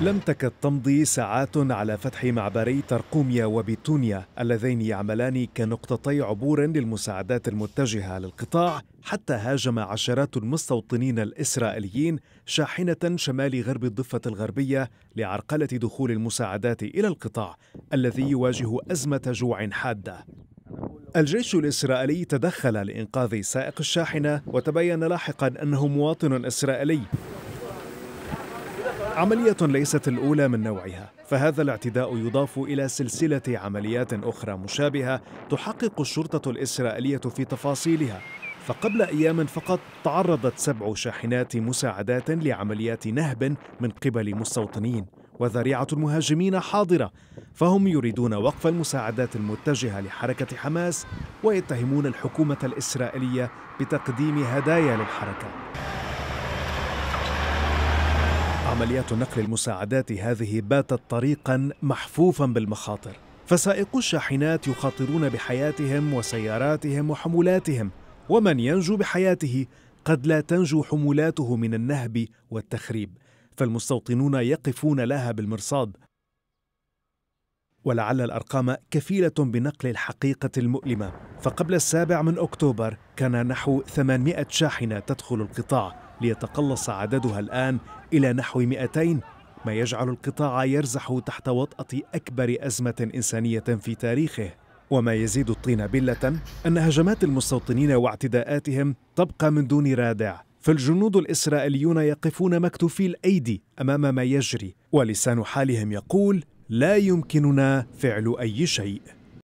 لم تكد تمضي ساعات على فتح معبري ترقوميا وبيتونيا اللذين يعملان كنقطتي عبور للمساعدات المتجهه للقطاع حتى هاجم عشرات المستوطنين الاسرائيليين شاحنه شمال غرب الضفه الغربيه لعرقله دخول المساعدات الى القطاع الذي يواجه ازمه جوع حاده الجيش الإسرائيلي تدخل لإنقاذ سائق الشاحنة وتبين لاحقا أنه مواطن إسرائيلي عملية ليست الأولى من نوعها، فهذا الاعتداء يضاف إلى سلسلة عمليات أخرى مشابهة تحقق الشرطة الإسرائيلية في تفاصيلها، فقبل أيام فقط تعرضت سبع شاحنات مساعدات لعمليات نهب من قبل مستوطنين، وذريعة المهاجمين حاضرة، فهم يريدون وقف المساعدات المتجهة لحركة حماس ويتهمون الحكومة الإسرائيلية بتقديم هدايا للحركة. عمليات نقل المساعدات هذه باتت طريقا محفوفا بالمخاطر فسائقو الشاحنات يخاطرون بحياتهم وسياراتهم وحمولاتهم ومن ينجو بحياته قد لا تنجو حمولاته من النهب والتخريب فالمستوطنون يقفون لها بالمرصاد ولعل الارقام كفيله بنقل الحقيقه المؤلمه فقبل السابع من اكتوبر كان نحو 800 شاحنه تدخل القطاع ليتقلص عددها الآن إلى نحو 200 ما يجعل القطاع يرزح تحت وطأة أكبر أزمة إنسانية في تاريخه وما يزيد الطين بلة أن هجمات المستوطنين واعتداءاتهم تبقى من دون رادع فالجنود الإسرائيليون يقفون مكتوفي الأيدي أمام ما يجري ولسان حالهم يقول لا يمكننا فعل أي شيء